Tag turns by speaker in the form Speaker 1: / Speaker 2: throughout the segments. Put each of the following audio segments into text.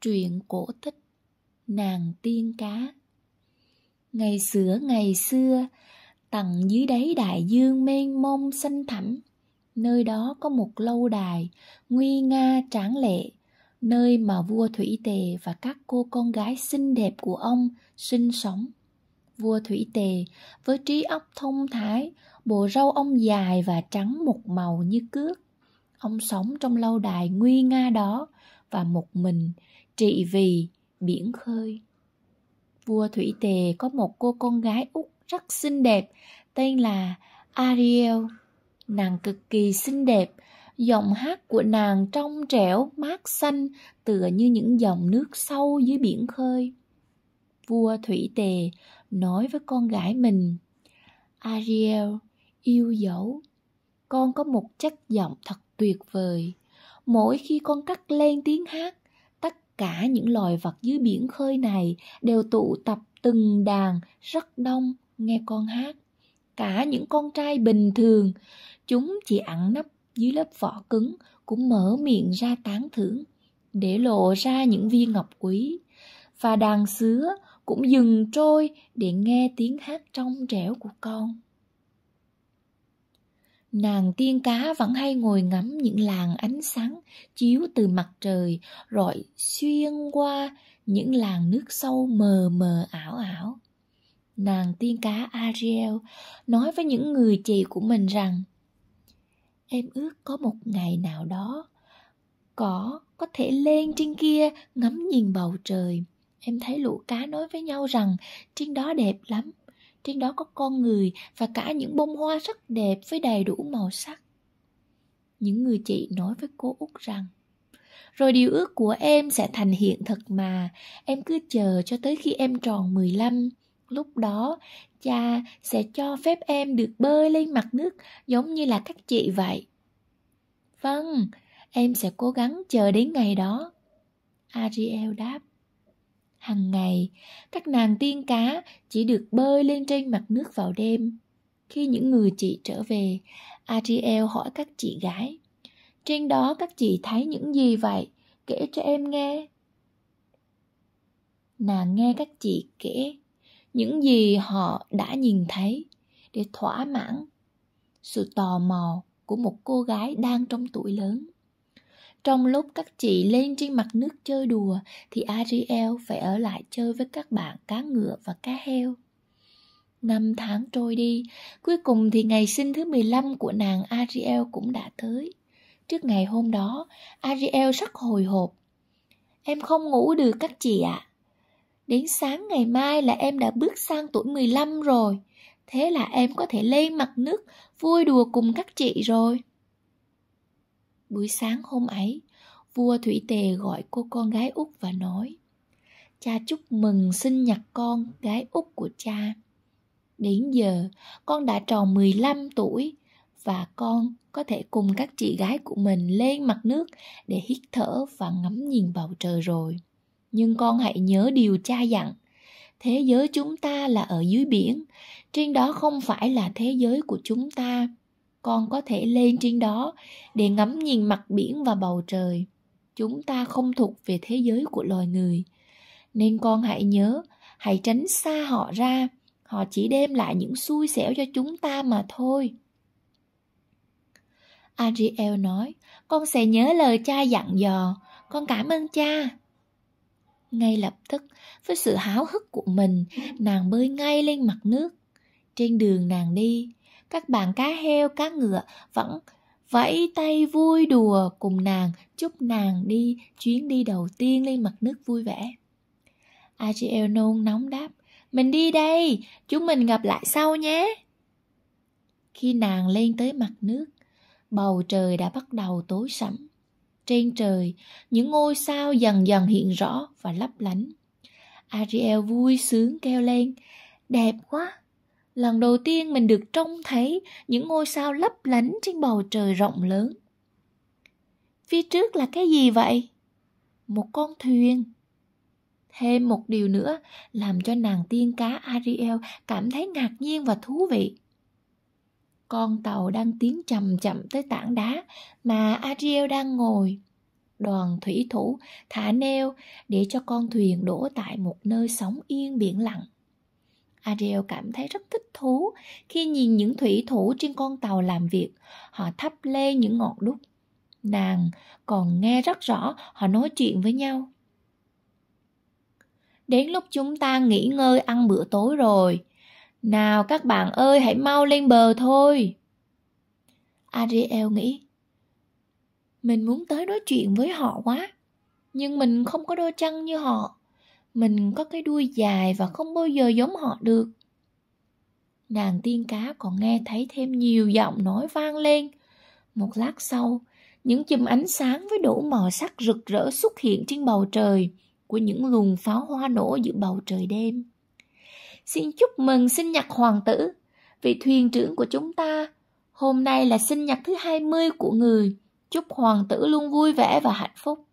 Speaker 1: Truyện cổ tích Nàng tiên cá Ngày xưa ngày xưa Tầng dưới đáy đại dương mênh mông xanh thẳm Nơi đó có một lâu đài Nguy nga tráng lệ Nơi mà vua Thủy Tề và các cô con gái xinh đẹp của ông sinh sống Vua Thủy Tề với trí óc thông thái Bộ râu ông dài và trắng một màu như cước Ông sống trong lâu đài nguy nga đó Và một mình trị vì biển khơi vua thủy tề có một cô con gái út rất xinh đẹp tên là ariel nàng cực kỳ xinh đẹp giọng hát của nàng trong trẻo mát xanh tựa như những dòng nước sâu dưới biển khơi vua thủy tề nói với con gái mình ariel yêu dấu con có một chất giọng thật tuyệt vời mỗi khi con cắt lên tiếng hát cả những loài vật dưới biển khơi này đều tụ tập từng đàn rất đông nghe con hát cả những con trai bình thường chúng chỉ ẩn nấp dưới lớp vỏ cứng cũng mở miệng ra tán thưởng để lộ ra những viên ngọc quý và đàn sứa cũng dừng trôi để nghe tiếng hát trong trẻo của con Nàng tiên cá vẫn hay ngồi ngắm những làn ánh sáng chiếu từ mặt trời rọi xuyên qua những làn nước sâu mờ mờ ảo ảo. Nàng tiên cá Ariel nói với những người chị của mình rằng Em ước có một ngày nào đó cỏ có thể lên trên kia ngắm nhìn bầu trời. Em thấy lũ cá nói với nhau rằng trên đó đẹp lắm, trên đó có con người và cả những bông hoa rất đẹp với đầy đủ màu sắc. Những người chị nói với cô Út rằng Rồi điều ước của em sẽ thành hiện thực mà, em cứ chờ cho tới khi em tròn 15. Lúc đó, cha sẽ cho phép em được bơi lên mặt nước giống như là các chị vậy. Vâng, em sẽ cố gắng chờ đến ngày đó. Ariel đáp. Hằng ngày, các nàng tiên cá chỉ được bơi lên trên mặt nước vào đêm. Khi những người chị trở về, Ariel hỏi các chị gái. Trên đó các chị thấy những gì vậy? Kể cho em nghe. Nàng nghe các chị kể những gì họ đã nhìn thấy để thỏa mãn sự tò mò của một cô gái đang trong tuổi lớn trong lúc các chị lên trên mặt nước chơi đùa thì Ariel phải ở lại chơi với các bạn cá ngựa và cá heo. Năm tháng trôi đi, cuối cùng thì ngày sinh thứ 15 của nàng Ariel cũng đã tới. Trước ngày hôm đó, Ariel rất hồi hộp. Em không ngủ được các chị ạ. À. Đến sáng ngày mai là em đã bước sang tuổi 15 rồi. Thế là em có thể lên mặt nước vui đùa cùng các chị rồi. Buổi sáng hôm ấy, vua Thủy Tề gọi cô con gái út và nói Cha chúc mừng sinh nhật con, gái út của cha. Đến giờ, con đã tròn 15 tuổi và con có thể cùng các chị gái của mình lên mặt nước để hít thở và ngắm nhìn bầu trời rồi. Nhưng con hãy nhớ điều cha dặn. Thế giới chúng ta là ở dưới biển, trên đó không phải là thế giới của chúng ta con có thể lên trên đó để ngắm nhìn mặt biển và bầu trời chúng ta không thuộc về thế giới của loài người nên con hãy nhớ hãy tránh xa họ ra họ chỉ đem lại những xui xẻo cho chúng ta mà thôi Ariel nói, con sẽ nhớ lời cha dặn dò, con cảm ơn cha. Ngay lập tức, với sự háo hức của mình, nàng bơi ngay lên mặt nước. Trên đường nàng đi, các bạn cá heo cá ngựa vẫn vẫy tay vui đùa cùng nàng chúc nàng đi chuyến đi đầu tiên lên mặt nước vui vẻ Achiel nôn nóng đáp mình đi đây chúng mình gặp lại sau nhé khi nàng lên tới mặt nước bầu trời đã bắt đầu tối sẫm trên trời những ngôi sao dần dần hiện rõ và lấp lánh ariel vui sướng kêu lên đẹp quá lần đầu tiên mình được trông thấy những ngôi sao lấp lánh trên bầu trời rộng lớn phía trước là cái gì vậy một con thuyền thêm một điều nữa làm cho nàng tiên cá ariel cảm thấy ngạc nhiên và thú vị con tàu đang tiến chậm chậm tới tảng đá mà ariel đang ngồi đoàn thủy thủ thả neo để cho con thuyền đổ tại một nơi sóng yên biển lặng Ariel cảm thấy rất thích thú khi nhìn những thủy thủ trên con tàu làm việc. Họ thắp lê những ngọn đúc. Nàng còn nghe rất rõ họ nói chuyện với nhau. Đến lúc chúng ta nghỉ ngơi ăn bữa tối rồi. Nào các bạn ơi hãy mau lên bờ thôi. Ariel nghĩ. Mình muốn tới nói chuyện với họ quá. Nhưng mình không có đôi chân như họ mình có cái đuôi dài và không bao giờ giống họ được. Nàng tiên cá còn nghe thấy thêm nhiều giọng nói vang lên. Một lát sau, những chùm ánh sáng với đủ màu sắc rực rỡ xuất hiện trên bầu trời của những luồng pháo hoa nổ giữa bầu trời đêm. Xin chúc mừng sinh nhật hoàng tử, vị thuyền trưởng của chúng ta. Hôm nay là sinh nhật thứ hai mươi của người. Chúc hoàng tử luôn vui vẻ và hạnh phúc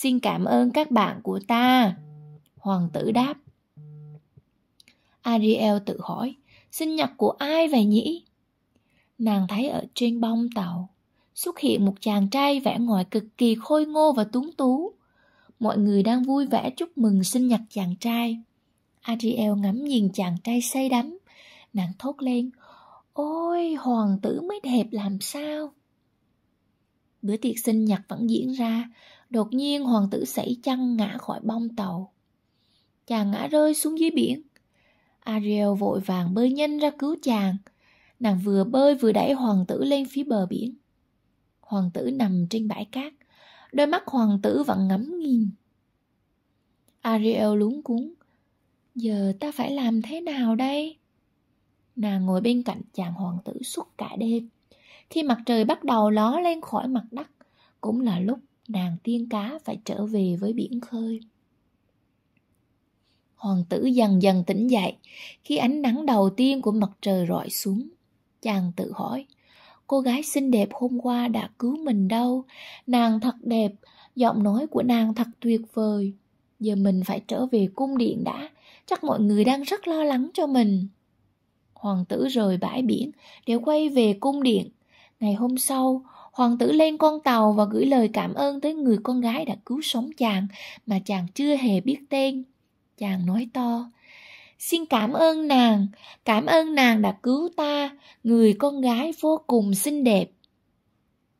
Speaker 1: xin cảm ơn các bạn của ta hoàng tử đáp ariel tự hỏi sinh nhật của ai vậy nhỉ nàng thấy ở trên bông tàu xuất hiện một chàng trai vẻ ngoài cực kỳ khôi ngô và tuấn tú mọi người đang vui vẻ chúc mừng sinh nhật chàng trai ariel ngắm nhìn chàng trai say đắm nàng thốt lên ôi hoàng tử mới đẹp làm sao Bữa tiệc sinh nhật vẫn diễn ra, đột nhiên hoàng tử sẩy chăn ngã khỏi bông tàu. Chàng ngã rơi xuống dưới biển. Ariel vội vàng bơi nhanh ra cứu chàng. Nàng vừa bơi vừa đẩy hoàng tử lên phía bờ biển. Hoàng tử nằm trên bãi cát, đôi mắt hoàng tử vẫn ngắm nhìn. Ariel lúng cuống. Giờ ta phải làm thế nào đây? Nàng ngồi bên cạnh chàng hoàng tử suốt cả đêm. Khi mặt trời bắt đầu ló lên khỏi mặt đất, cũng là lúc nàng tiên cá phải trở về với biển khơi. Hoàng tử dần dần tỉnh dậy, khi ánh nắng đầu tiên của mặt trời rọi xuống, chàng tự hỏi, cô gái xinh đẹp hôm qua đã cứu mình đâu, nàng thật đẹp, giọng nói của nàng thật tuyệt vời. Giờ mình phải trở về cung điện đã, chắc mọi người đang rất lo lắng cho mình. Hoàng tử rời bãi biển để quay về cung điện. Ngày hôm sau, hoàng tử lên con tàu và gửi lời cảm ơn tới người con gái đã cứu sống chàng mà chàng chưa hề biết tên. Chàng nói to, xin cảm ơn nàng, cảm ơn nàng đã cứu ta, người con gái vô cùng xinh đẹp.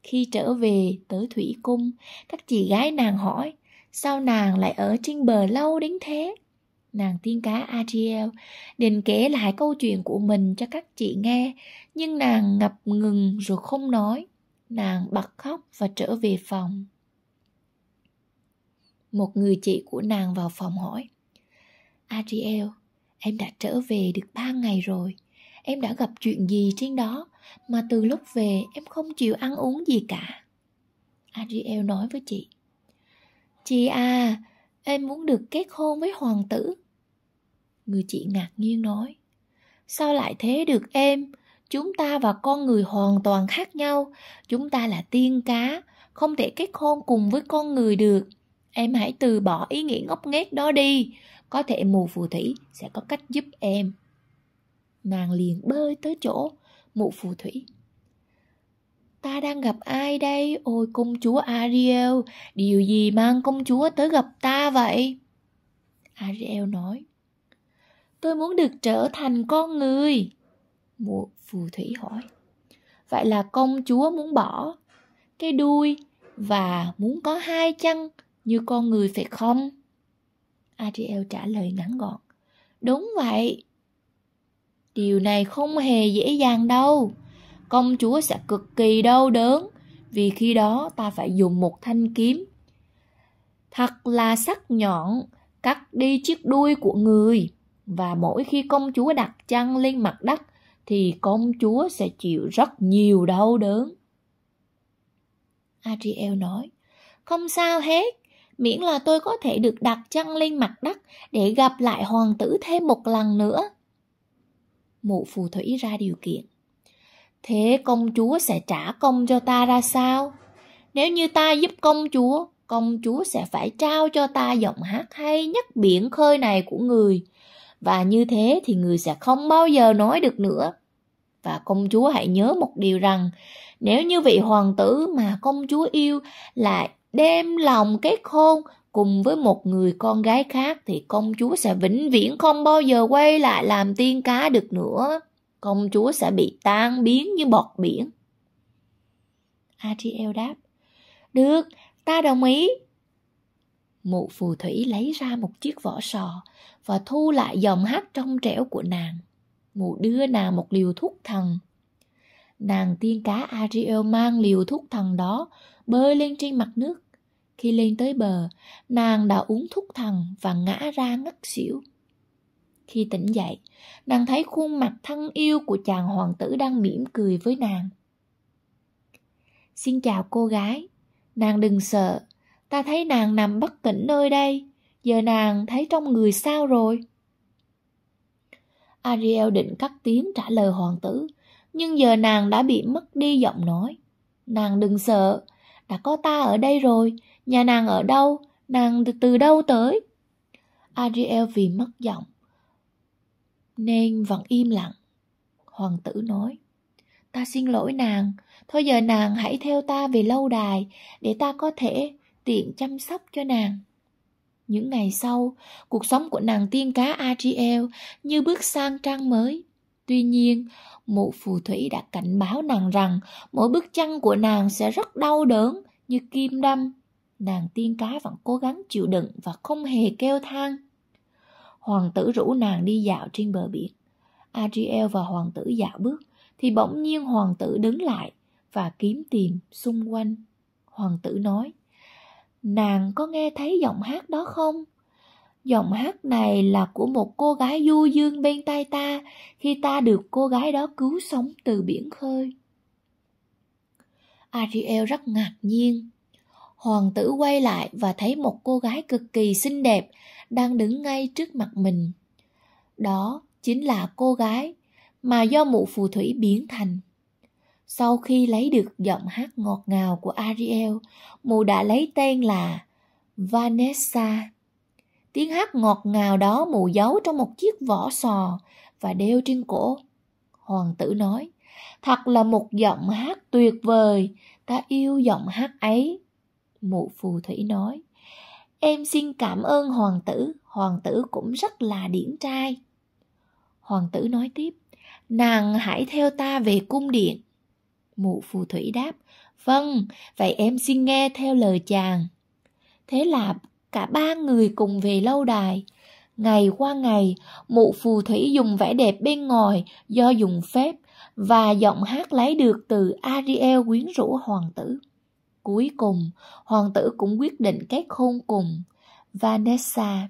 Speaker 1: Khi trở về tới thủy cung, các chị gái nàng hỏi, sao nàng lại ở trên bờ lâu đến thế? nàng tiên cá Ariel, định kể lại câu chuyện của mình cho các chị nghe, nhưng nàng ngập ngừng rồi không nói. Nàng bật khóc và trở về phòng. Một người chị của nàng vào phòng hỏi. Ariel, em đã trở về được ba ngày rồi. Em đã gặp chuyện gì trên đó mà từ lúc về em không chịu ăn uống gì cả. Ariel nói với chị. Chị à, em muốn được kết hôn với hoàng tử Người chị ngạc nhiên nói Sao lại thế được em? Chúng ta và con người hoàn toàn khác nhau Chúng ta là tiên cá Không thể kết hôn cùng với con người được Em hãy từ bỏ ý nghĩ ngốc nghếch đó đi Có thể mù phù thủy sẽ có cách giúp em Nàng liền bơi tới chỗ mụ phù thủy Ta đang gặp ai đây? Ôi công chúa Ariel Điều gì mang công chúa tới gặp ta vậy? Ariel nói tôi muốn được trở thành con người mụ phù thủy hỏi vậy là công chúa muốn bỏ cái đuôi và muốn có hai chân như con người phải không Ariel trả lời ngắn gọn đúng vậy điều này không hề dễ dàng đâu công chúa sẽ cực kỳ đau đớn vì khi đó ta phải dùng một thanh kiếm thật là sắc nhọn cắt đi chiếc đuôi của người và mỗi khi công chúa đặt chân lên mặt đất thì công chúa sẽ chịu rất nhiều đau đớn. Adriel nói, không sao hết, miễn là tôi có thể được đặt chân lên mặt đất để gặp lại hoàng tử thêm một lần nữa. Mụ phù thủy ra điều kiện. Thế công chúa sẽ trả công cho ta ra sao? Nếu như ta giúp công chúa, công chúa sẽ phải trao cho ta giọng hát hay nhất biển khơi này của người – và như thế thì người sẽ không bao giờ nói được nữa và công chúa hãy nhớ một điều rằng nếu như vị hoàng tử mà công chúa yêu lại đem lòng kết hôn cùng với một người con gái khác thì công chúa sẽ vĩnh viễn không bao giờ quay lại làm tiên cá được nữa công chúa sẽ bị tan biến như bọt biển Ariel đáp được ta đồng ý mụ phù thủy lấy ra một chiếc vỏ sò và thu lại dòng hát trong trẻo của nàng. Mụ đưa nàng một liều thuốc thần. Nàng tiên cá Ariel mang liều thuốc thần đó bơi lên trên mặt nước. Khi lên tới bờ, nàng đã uống thuốc thần và ngã ra ngất xỉu. Khi tỉnh dậy, nàng thấy khuôn mặt thân yêu của chàng hoàng tử đang mỉm cười với nàng. Xin chào cô gái, nàng đừng sợ, ta thấy nàng nằm bất tỉnh nơi đây, giờ nàng thấy trong người sao rồi? Ariel định cắt tiếng trả lời hoàng tử, nhưng giờ nàng đã bị mất đi giọng nói. Nàng đừng sợ, đã có ta ở đây rồi, nhà nàng ở đâu, nàng từ từ đâu tới? Ariel vì mất giọng, nên vẫn im lặng. Hoàng tử nói, ta xin lỗi nàng, thôi giờ nàng hãy theo ta về lâu đài, để ta có thể tiện chăm sóc cho nàng. Những ngày sau, cuộc sống của nàng tiên cá Adriel như bước sang trang mới. Tuy nhiên, mụ phù thủy đã cảnh báo nàng rằng mỗi bước chân của nàng sẽ rất đau đớn như kim đâm. Nàng tiên cá vẫn cố gắng chịu đựng và không hề kêu than. Hoàng tử rủ nàng đi dạo trên bờ biển. Adriel và hoàng tử dạo bước thì bỗng nhiên hoàng tử đứng lại và kiếm tìm xung quanh. Hoàng tử nói: nàng có nghe thấy giọng hát đó không giọng hát này là của một cô gái du dương bên tay ta khi ta được cô gái đó cứu sống từ biển khơi ariel rất ngạc nhiên hoàng tử quay lại và thấy một cô gái cực kỳ xinh đẹp đang đứng ngay trước mặt mình đó chính là cô gái mà do mụ phù thủy biến thành sau khi lấy được giọng hát ngọt ngào của Ariel, mụ đã lấy tên là Vanessa. Tiếng hát ngọt ngào đó mụ giấu trong một chiếc vỏ sò và đeo trên cổ. Hoàng tử nói, thật là một giọng hát tuyệt vời, ta yêu giọng hát ấy. Mụ phù thủy nói, em xin cảm ơn hoàng tử, hoàng tử cũng rất là điển trai. Hoàng tử nói tiếp, nàng hãy theo ta về cung điện, Mụ phù thủy đáp, vâng, vậy em xin nghe theo lời chàng. Thế là cả ba người cùng về lâu đài. Ngày qua ngày, mụ phù thủy dùng vẻ đẹp bên ngoài do dùng phép và giọng hát lấy được từ Ariel quyến rũ hoàng tử. Cuối cùng, hoàng tử cũng quyết định kết hôn cùng Vanessa.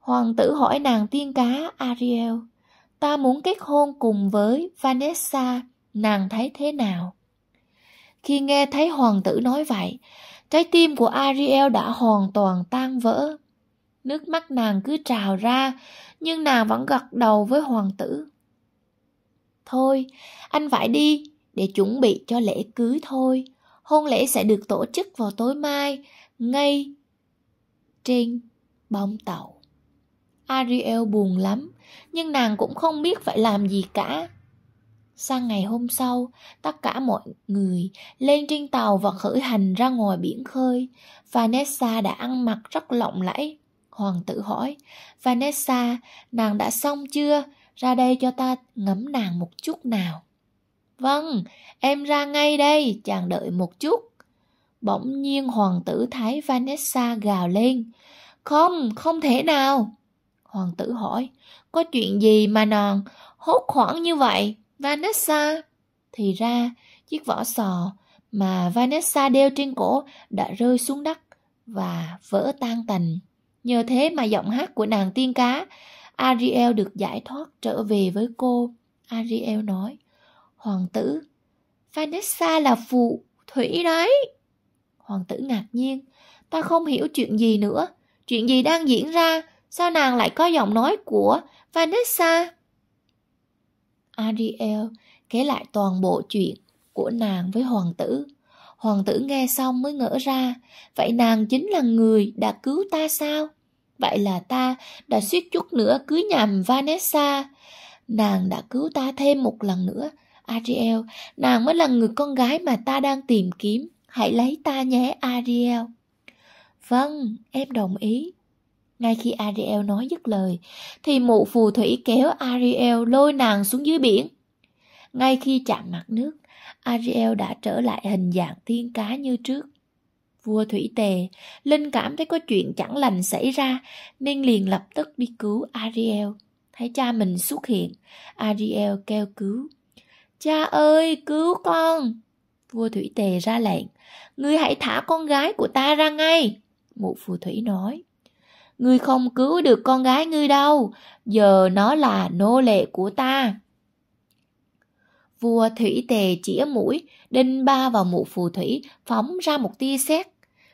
Speaker 1: Hoàng tử hỏi nàng tiên cá Ariel, ta muốn kết hôn cùng với Vanessa nàng thấy thế nào? Khi nghe thấy hoàng tử nói vậy, trái tim của Ariel đã hoàn toàn tan vỡ. Nước mắt nàng cứ trào ra, nhưng nàng vẫn gật đầu với hoàng tử. Thôi, anh phải đi, để chuẩn bị cho lễ cưới thôi. Hôn lễ sẽ được tổ chức vào tối mai, ngay trên bóng tàu. Ariel buồn lắm, nhưng nàng cũng không biết phải làm gì cả. Sang ngày hôm sau, tất cả mọi người lên trên tàu và khởi hành ra ngoài biển khơi. Vanessa đã ăn mặc rất lộng lẫy. Hoàng tử hỏi, Vanessa, nàng đã xong chưa? Ra đây cho ta ngắm nàng một chút nào. Vâng, em ra ngay đây, chàng đợi một chút. Bỗng nhiên hoàng tử thấy Vanessa gào lên. Không, không thể nào. Hoàng tử hỏi, có chuyện gì mà nàng hốt hoảng như vậy? Vanessa! Thì ra, chiếc vỏ sò mà Vanessa đeo trên cổ đã rơi xuống đất và vỡ tan tành. Nhờ thế mà giọng hát của nàng tiên cá, Ariel được giải thoát trở về với cô. Ariel nói, Hoàng tử, Vanessa là phụ thủy đấy. Hoàng tử ngạc nhiên, ta không hiểu chuyện gì nữa. Chuyện gì đang diễn ra, sao nàng lại có giọng nói của Vanessa? Ariel kể lại toàn bộ chuyện của nàng với hoàng tử. Hoàng tử nghe xong mới ngỡ ra, vậy nàng chính là người đã cứu ta sao? Vậy là ta đã suýt chút nữa cưới nhầm Vanessa. Nàng đã cứu ta thêm một lần nữa. Ariel, nàng mới là người con gái mà ta đang tìm kiếm. Hãy lấy ta nhé, Ariel. Vâng, em đồng ý. Ngay khi Ariel nói dứt lời, thì mụ phù thủy kéo Ariel lôi nàng xuống dưới biển. Ngay khi chạm mặt nước, Ariel đã trở lại hình dạng thiên cá như trước. Vua Thủy Tề, Linh cảm thấy có chuyện chẳng lành xảy ra nên liền lập tức đi cứu Ariel. Thấy cha mình xuất hiện, Ariel kêu cứu. Cha ơi, cứu con! Vua Thủy Tề ra lệnh, ngươi hãy thả con gái của ta ra ngay. Mụ phù thủy nói ngươi không cứu được con gái ngươi đâu, giờ nó là nô lệ của ta. Vua thủy tề chĩa mũi, đinh ba vào mụ phù thủy, phóng ra một tia sét.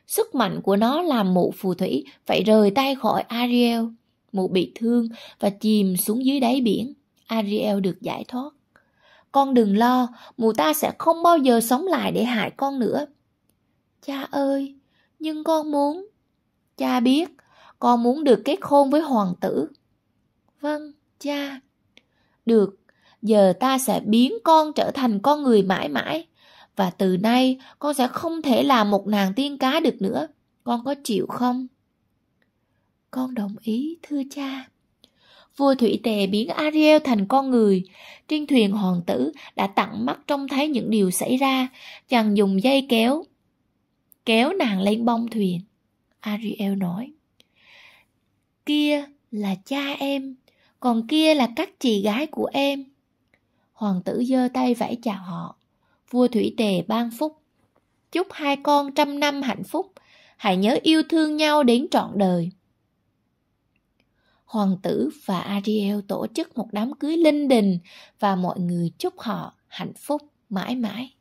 Speaker 1: Sức mạnh của nó làm mụ phù thủy phải rời tay khỏi Ariel. Mụ bị thương và chìm xuống dưới đáy biển. Ariel được giải thoát. Con đừng lo, mụ ta sẽ không bao giờ sống lại để hại con nữa. Cha ơi, nhưng con muốn... Cha biết, con muốn được kết hôn với hoàng tử vâng cha được giờ ta sẽ biến con trở thành con người mãi mãi và từ nay con sẽ không thể là một nàng tiên cá được nữa con có chịu không con đồng ý thưa cha vua thủy tề biến ariel thành con người trên thuyền hoàng tử đã tặng mắt trông thấy những điều xảy ra chàng dùng dây kéo kéo nàng lên bông thuyền ariel nói kia là cha em còn kia là các chị gái của em hoàng tử giơ tay vẫy chào họ vua thủy tề ban phúc chúc hai con trăm năm hạnh phúc hãy nhớ yêu thương nhau đến trọn đời hoàng tử và ariel tổ chức một đám cưới linh đình và mọi người chúc họ hạnh phúc mãi mãi